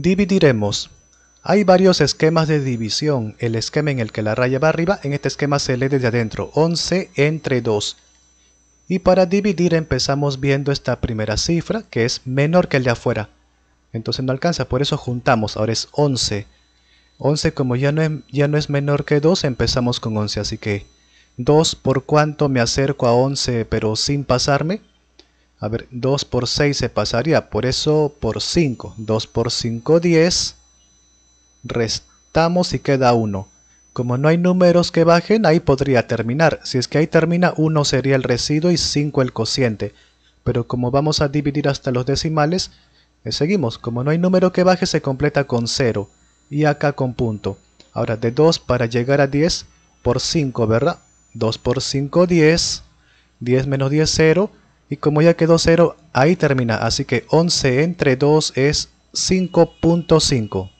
Dividiremos. Hay varios esquemas de división. El esquema en el que la raya va arriba, en este esquema se lee desde adentro. 11 entre 2. Y para dividir empezamos viendo esta primera cifra, que es menor que el de afuera. Entonces no alcanza, por eso juntamos. Ahora es 11. 11 como ya no es, menor que 2, empezamos con 11. Así que 2 por cuánto me acerco a 11 pero sin pasarme. A ver, 2 por 6 se pasaría, por eso por 5. 2 por 5, 10. Restamos y queda 1. Como no hay números que bajen, ahí podría terminar. Si es que ahí termina, 1 sería el residuo y 5 el cociente. Pero como vamos a dividir hasta los decimales, eh, seguimos. Como no hay número que baje, se completa con 0. Y acá con punto. Ahora, de 2 para llegar a 10, por 5, ¿verdad? 2 por 5, 10. 10 menos 10, 0. Y como ya quedó 0, ahí termina. Así que 11 entre 2 es 5.5.